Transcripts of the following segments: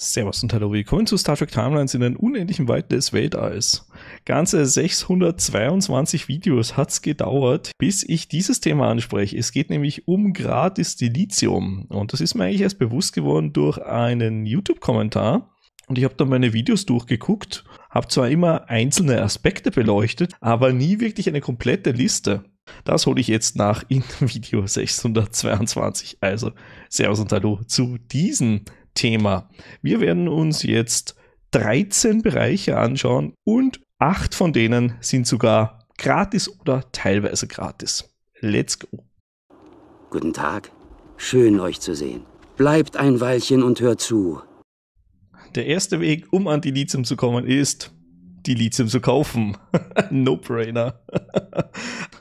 Servus und hallo, willkommen zu Star Trek Timelines in den unendlichen Weiten des Weltalls. Ganze 622 Videos hat es gedauert, bis ich dieses Thema anspreche. Es geht nämlich um gratis Dilithium und das ist mir eigentlich erst bewusst geworden durch einen YouTube-Kommentar. Und ich habe da meine Videos durchgeguckt, habe zwar immer einzelne Aspekte beleuchtet, aber nie wirklich eine komplette Liste. Das hole ich jetzt nach in Video 622. Also Servus und Hallo zu diesen Thema. Wir werden uns jetzt 13 Bereiche anschauen und acht von denen sind sogar gratis oder teilweise gratis. Let's go. Guten Tag. Schön euch zu sehen. Bleibt ein Weilchen und hört zu. Der erste Weg, um an die Lithium zu kommen, ist, die Lithium zu kaufen. No-brainer.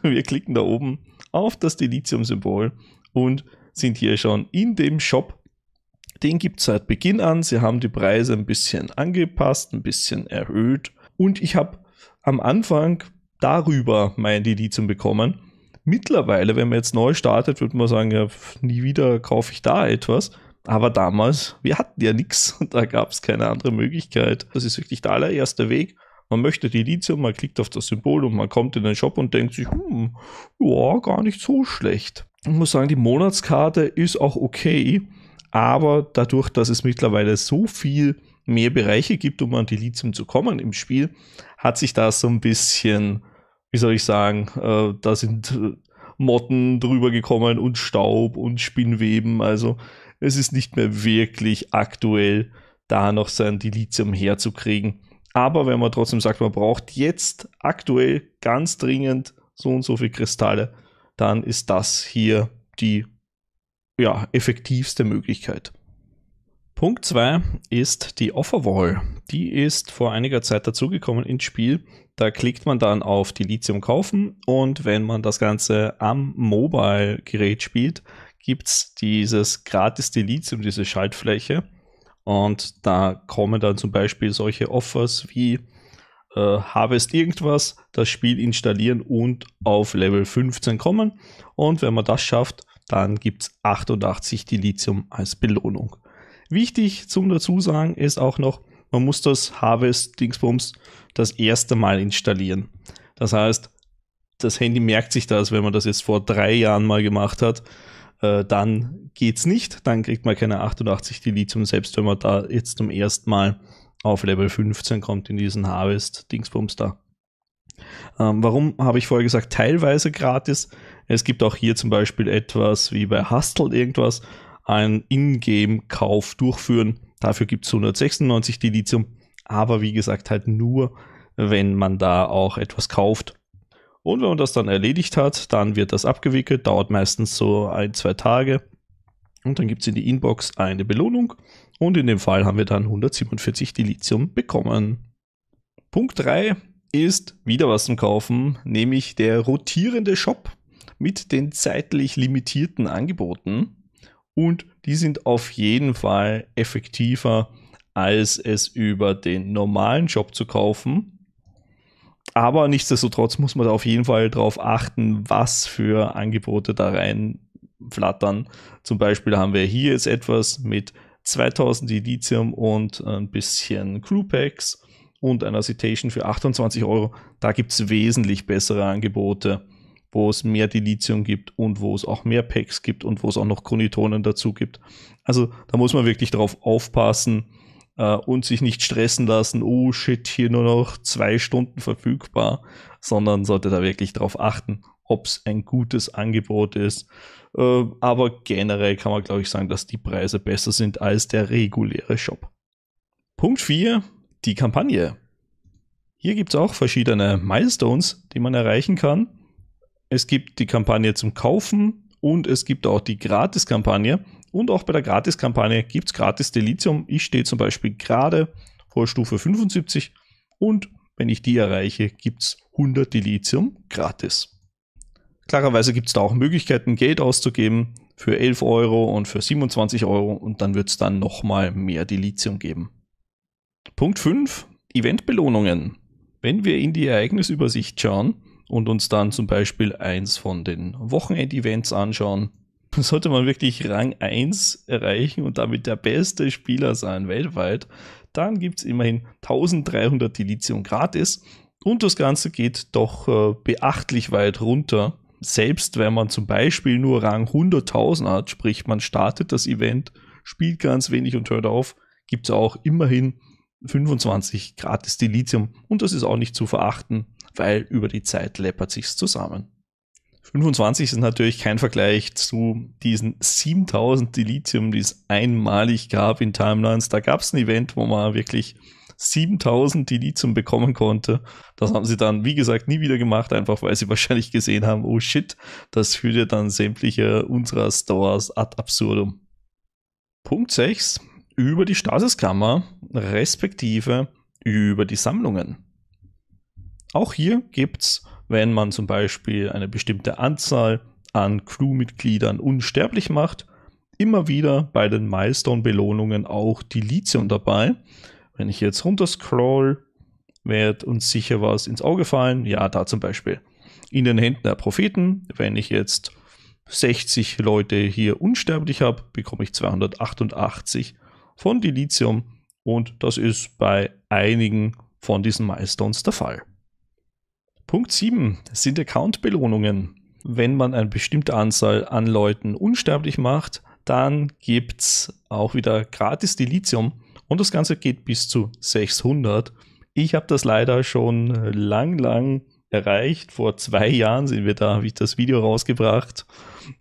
Wir klicken da oben auf das Delizium-Symbol und sind hier schon in dem Shop den gibt es seit Beginn an. Sie haben die Preise ein bisschen angepasst, ein bisschen erhöht. Und ich habe am Anfang darüber mein Lithium bekommen. Mittlerweile, wenn man jetzt neu startet, würde man sagen, ja, nie wieder kaufe ich da etwas. Aber damals, wir hatten ja nichts und da gab es keine andere Möglichkeit. Das ist wirklich der allererste Weg. Man möchte die Lithium, man klickt auf das Symbol und man kommt in den Shop und denkt sich, hm, ja, gar nicht so schlecht. Ich muss sagen, die Monatskarte ist auch okay aber dadurch, dass es mittlerweile so viel mehr Bereiche gibt, um an die Lithium zu kommen im Spiel, hat sich das so ein bisschen, wie soll ich sagen, äh, da sind äh, Motten drüber gekommen und Staub und Spinnweben. Also es ist nicht mehr wirklich aktuell, da noch sein Dilithium herzukriegen. Aber wenn man trotzdem sagt, man braucht jetzt aktuell ganz dringend so und so viele Kristalle, dann ist das hier die ja, effektivste Möglichkeit. Punkt 2 ist die Offerwall. Die ist vor einiger Zeit dazugekommen ins Spiel. Da klickt man dann auf die Lithium kaufen und wenn man das Ganze am Mobile-Gerät spielt, gibt es dieses gratis Lithium, diese Schaltfläche. Und da kommen dann zum Beispiel solche Offers wie äh, Harvest irgendwas, das Spiel installieren und auf Level 15 kommen. Und wenn man das schafft, dann gibt es 88 Dilithium als Belohnung. Wichtig zum Dazusagen ist auch noch, man muss das Harvest-Dingsbums das erste Mal installieren. Das heißt, das Handy merkt sich das, wenn man das jetzt vor drei Jahren mal gemacht hat, äh, dann geht's nicht. Dann kriegt man keine 88 Dilithium, selbst wenn man da jetzt zum ersten Mal auf Level 15 kommt in diesen Harvest-Dingsbums da. Ähm, warum habe ich vorher gesagt, teilweise gratis? Es gibt auch hier zum Beispiel etwas wie bei Hustle irgendwas, ein Ingame-Kauf durchführen. Dafür gibt es 196 Delizium, aber wie gesagt, halt nur, wenn man da auch etwas kauft. Und wenn man das dann erledigt hat, dann wird das abgewickelt, dauert meistens so ein, zwei Tage. Und dann gibt es in die Inbox eine Belohnung. Und in dem Fall haben wir dann 147 Delizium bekommen. Punkt 3 ist wieder was zum Kaufen, nämlich der rotierende Shop mit den zeitlich limitierten Angeboten. Und die sind auf jeden Fall effektiver, als es über den normalen Shop zu kaufen. Aber nichtsdestotrotz muss man da auf jeden Fall darauf achten, was für Angebote da reinflattern. Zum Beispiel haben wir hier jetzt etwas mit 2000 Lithium und ein bisschen Crewpacks. Packs und einer Citation für 28 Euro. Da gibt es wesentlich bessere Angebote, wo es mehr Dilithium gibt und wo es auch mehr Packs gibt und wo es auch noch Chronitonen dazu gibt. Also da muss man wirklich drauf aufpassen äh, und sich nicht stressen lassen, oh shit, hier nur noch zwei Stunden verfügbar, sondern sollte da wirklich drauf achten, ob es ein gutes Angebot ist. Äh, aber generell kann man, glaube ich, sagen, dass die Preise besser sind als der reguläre Shop. Punkt 4 die Kampagne. Hier gibt es auch verschiedene Milestones, die man erreichen kann. Es gibt die Kampagne zum Kaufen und es gibt auch die Gratis-Kampagne. Und auch bei der Gratis-Kampagne gibt es gratis Delizium. Ich stehe zum Beispiel gerade vor Stufe 75 und wenn ich die erreiche, gibt es 100 Delizium gratis. Klarerweise gibt es da auch Möglichkeiten, Geld auszugeben für 11 Euro und für 27 Euro und dann wird es dann nochmal mehr Delizium geben. Punkt 5, Eventbelohnungen. Wenn wir in die Ereignisübersicht schauen und uns dann zum Beispiel eins von den Wochenendevents anschauen, sollte man wirklich Rang 1 erreichen und damit der beste Spieler sein weltweit, dann gibt es immerhin 1300 Delizium gratis und das Ganze geht doch äh, beachtlich weit runter. Selbst wenn man zum Beispiel nur Rang 100.000 hat, sprich man startet das Event, spielt ganz wenig und hört auf, gibt es auch immerhin 25 gratis Lithium und das ist auch nicht zu verachten, weil über die Zeit läppert sich's zusammen. 25 ist natürlich kein Vergleich zu diesen 7000 Dilithium, die es einmalig gab in Timelines. Da gab es ein Event, wo man wirklich 7000 Dilithium bekommen konnte. Das haben sie dann, wie gesagt, nie wieder gemacht, einfach weil sie wahrscheinlich gesehen haben, oh shit, das führt ja dann sämtliche unserer Stores ad absurdum. Punkt 6 über die Stasiskammer, respektive über die Sammlungen. Auch hier gibt es, wenn man zum Beispiel eine bestimmte Anzahl an Crewmitgliedern unsterblich macht, immer wieder bei den Milestone-Belohnungen auch die Lithium dabei. Wenn ich jetzt runterscroll, wird uns sicher was ins Auge fallen. Ja, da zum Beispiel. In den Händen der Propheten, wenn ich jetzt 60 Leute hier unsterblich habe, bekomme ich 288 von Dilithium und das ist bei einigen von diesen Milestones der Fall. Punkt 7 sind Account-Belohnungen. Wenn man eine bestimmte Anzahl an Leuten unsterblich macht, dann gibt es auch wieder gratis Dilithium und das Ganze geht bis zu 600. Ich habe das leider schon lang, lang erreicht. Vor zwei Jahren sind wir da, habe ich das Video rausgebracht,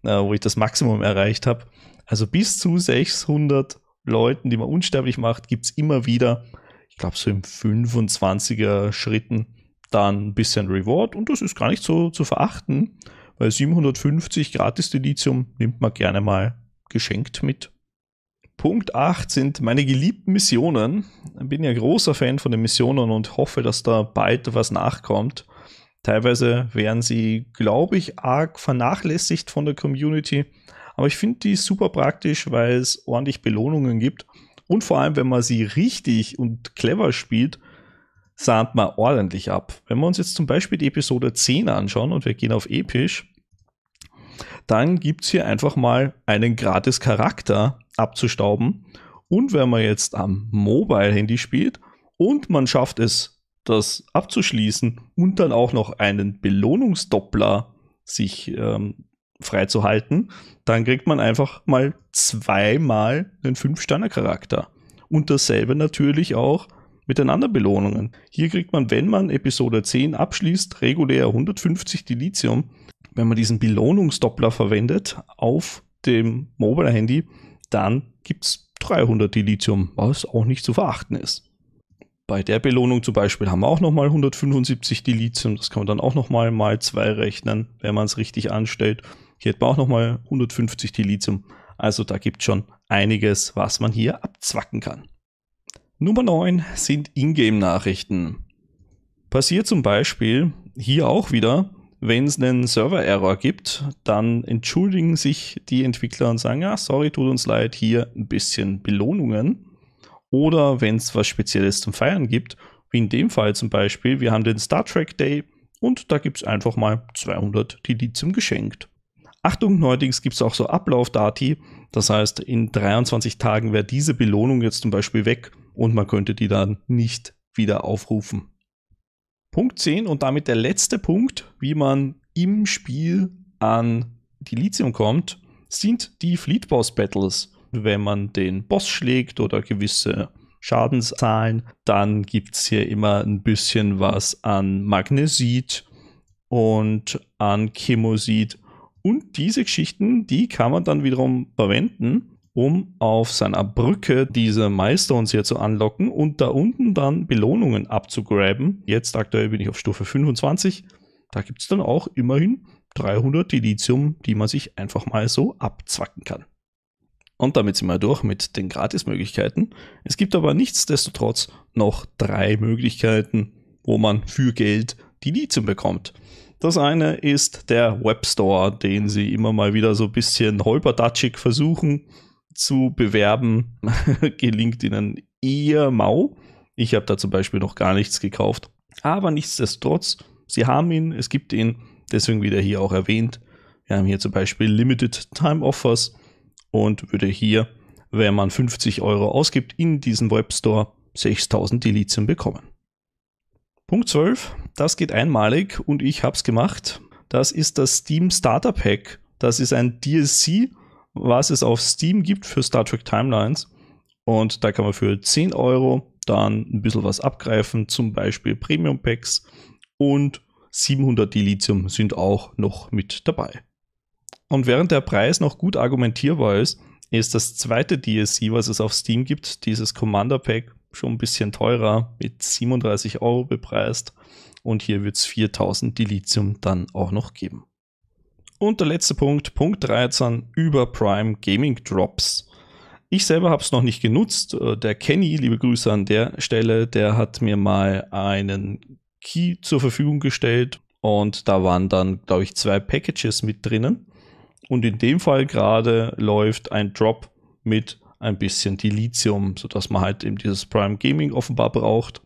äh, wo ich das Maximum erreicht habe. Also bis zu 600 Leuten, die man unsterblich macht, gibt es immer wieder, ich glaube, so im 25er Schritten dann ein bisschen Reward und das ist gar nicht so zu verachten, weil 750 gratis Delizium nimmt man gerne mal geschenkt mit. Punkt 8 sind meine geliebten Missionen. Ich bin ja großer Fan von den Missionen und hoffe, dass da bald was nachkommt. Teilweise werden sie, glaube ich, arg vernachlässigt von der Community. Aber ich finde die super praktisch, weil es ordentlich Belohnungen gibt. Und vor allem, wenn man sie richtig und clever spielt, sahnt man ordentlich ab. Wenn wir uns jetzt zum Beispiel die Episode 10 anschauen und wir gehen auf episch, dann gibt es hier einfach mal einen gratis Charakter abzustauben. Und wenn man jetzt am Mobile-Handy spielt und man schafft es, das abzuschließen und dann auch noch einen Belohnungsdoppler sich ähm, freizuhalten, dann kriegt man einfach mal zweimal einen 5-Sterne-Charakter. Und dasselbe natürlich auch miteinander Belohnungen. Hier kriegt man, wenn man Episode 10 abschließt, regulär 150 Dilithium. Wenn man diesen Belohnungsdoppler verwendet auf dem Mobile-Handy, dann gibt es 300 Dilithium, was auch nicht zu verachten ist. Bei der Belohnung zum Beispiel haben wir auch nochmal 175 Dilithium, das kann man dann auch nochmal mal 2 rechnen, wenn man es richtig anstellt. Hier hätten wir auch nochmal 150 Dilithium. Also da gibt es schon einiges, was man hier abzwacken kann. Nummer 9 sind Ingame-Nachrichten. Passiert zum Beispiel hier auch wieder, wenn es einen Server-Error gibt, dann entschuldigen sich die Entwickler und sagen, ja, ah, sorry, tut uns leid, hier ein bisschen Belohnungen. Oder wenn es was Spezielles zum Feiern gibt, wie in dem Fall zum Beispiel, wir haben den Star Trek Day und da gibt es einfach mal 200 Dilithium geschenkt. Achtung, neuerdings gibt es auch so Ablaufdati. Das heißt, in 23 Tagen wäre diese Belohnung jetzt zum Beispiel weg und man könnte die dann nicht wieder aufrufen. Punkt 10 und damit der letzte Punkt, wie man im Spiel an die Lithium kommt, sind die Fleet Boss Battles. Wenn man den Boss schlägt oder gewisse Schadenszahlen, dann gibt es hier immer ein bisschen was an Magnesit und an Chemosit und diese Geschichten, die kann man dann wiederum verwenden, um auf seiner Brücke diese Milestones hier zu anlocken und da unten dann Belohnungen abzugraben. Jetzt aktuell bin ich auf Stufe 25. Da gibt es dann auch immerhin 300 Dilithium, die man sich einfach mal so abzwacken kann. Und damit sind wir durch mit den Gratismöglichkeiten. Es gibt aber nichtsdestotrotz noch drei Möglichkeiten, wo man für Geld Dilithium bekommt. Das eine ist der Webstore, den sie immer mal wieder so ein bisschen holperdatschig versuchen zu bewerben. Gelingt ihnen eher mau. Ich habe da zum Beispiel noch gar nichts gekauft. Aber nichtsdestotrotz, sie haben ihn, es gibt ihn, deswegen wieder hier auch erwähnt. Wir haben hier zum Beispiel Limited Time Offers und würde hier, wenn man 50 Euro ausgibt, in diesem Webstore 6000 Delizium bekommen. Punkt 12, das geht einmalig und ich hab's gemacht. Das ist das Steam Starter Pack. Das ist ein DLC, was es auf Steam gibt für Star Trek Timelines. Und da kann man für 10 Euro dann ein bisschen was abgreifen, zum Beispiel Premium Packs und 700 Dilithium sind auch noch mit dabei. Und während der Preis noch gut argumentierbar ist, ist das zweite DLC, was es auf Steam gibt, dieses Commander Pack, schon ein bisschen teurer, mit 37 Euro bepreist. Und hier wird es 4000 Dilithium dann auch noch geben. Und der letzte Punkt, Punkt 13, über Prime Gaming Drops. Ich selber habe es noch nicht genutzt. Äh, der Kenny, liebe Grüße an der Stelle, der hat mir mal einen Key zur Verfügung gestellt und da waren dann, glaube ich, zwei Packages mit drinnen. Und in dem Fall gerade läuft ein Drop mit ein bisschen Dilithium, sodass man halt eben dieses Prime Gaming offenbar braucht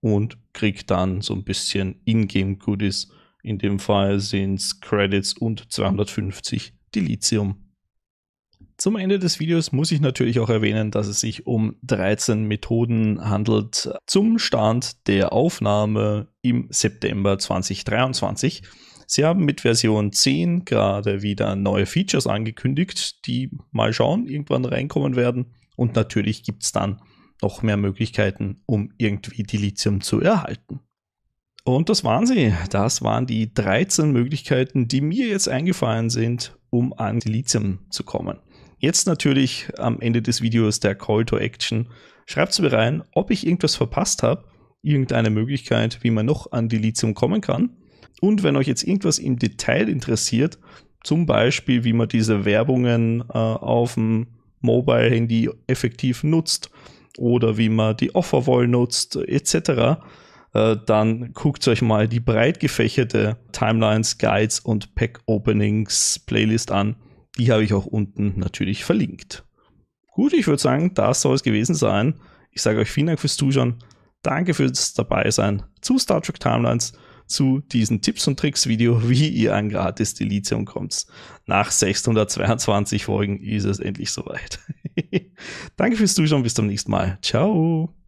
und kriegt dann so ein bisschen Ingame Goodies. In dem Fall sind es Credits und 250 Dilithium. Zum Ende des Videos muss ich natürlich auch erwähnen, dass es sich um 13 Methoden handelt zum Stand der Aufnahme im September 2023. Sie haben mit Version 10 gerade wieder neue Features angekündigt, die mal schauen, irgendwann reinkommen werden. Und natürlich gibt es dann noch mehr Möglichkeiten, um irgendwie die Lithium zu erhalten. Und das waren sie. Das waren die 13 Möglichkeiten, die mir jetzt eingefallen sind, um an die Lithium zu kommen. Jetzt natürlich am Ende des Videos der Call to Action. Schreibt es mir rein, ob ich irgendwas verpasst habe, irgendeine Möglichkeit, wie man noch an die Lithium kommen kann. Und wenn euch jetzt irgendwas im Detail interessiert, zum Beispiel, wie man diese Werbungen äh, auf dem Mobile-Handy effektiv nutzt oder wie man die Offerwall nutzt, äh, etc., äh, dann guckt euch mal die breit gefächerte Timelines, Guides und Pack Openings Playlist an. Die habe ich auch unten natürlich verlinkt. Gut, ich würde sagen, das soll es gewesen sein. Ich sage euch vielen Dank fürs Zuschauen. Danke fürs Dabeisein zu Star Trek Timelines zu diesen Tipps und Tricks Video, wie ihr an gratis Delizium kommt. Nach 622 Folgen ist es endlich soweit. Danke fürs Zuschauen, bis zum nächsten Mal. Ciao.